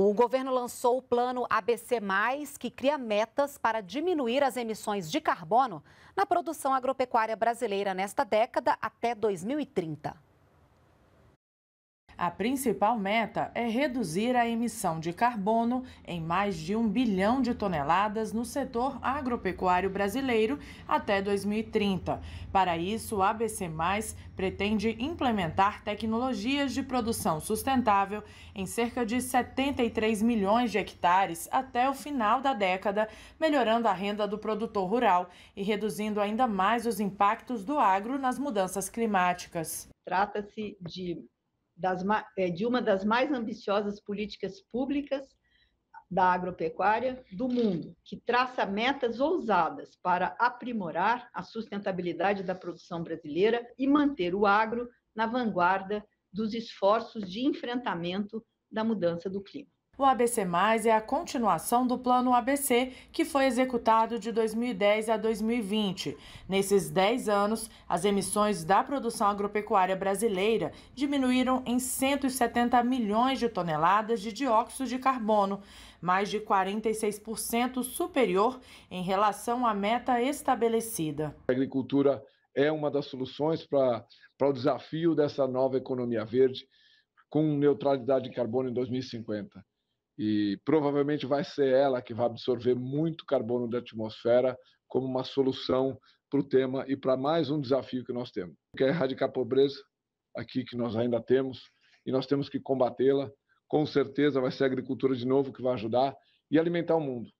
O governo lançou o plano ABC, que cria metas para diminuir as emissões de carbono na produção agropecuária brasileira nesta década até 2030. A principal meta é reduzir a emissão de carbono em mais de um bilhão de toneladas no setor agropecuário brasileiro até 2030. Para isso, o ABC pretende implementar tecnologias de produção sustentável em cerca de 73 milhões de hectares até o final da década, melhorando a renda do produtor rural e reduzindo ainda mais os impactos do agro nas mudanças climáticas. Trata-se de das, é, de uma das mais ambiciosas políticas públicas da agropecuária do mundo, que traça metas ousadas para aprimorar a sustentabilidade da produção brasileira e manter o agro na vanguarda dos esforços de enfrentamento da mudança do clima. O ABC é a continuação do Plano ABC, que foi executado de 2010 a 2020. Nesses 10 anos, as emissões da produção agropecuária brasileira diminuíram em 170 milhões de toneladas de dióxido de carbono, mais de 46% superior em relação à meta estabelecida. A agricultura é uma das soluções para, para o desafio dessa nova economia verde com neutralidade de carbono em 2050 e provavelmente vai ser ela que vai absorver muito carbono da atmosfera como uma solução para o tema e para mais um desafio que nós temos, que é erradicar a pobreza aqui que nós ainda temos e nós temos que combatê-la. Com certeza vai ser a agricultura de novo que vai ajudar e alimentar o mundo.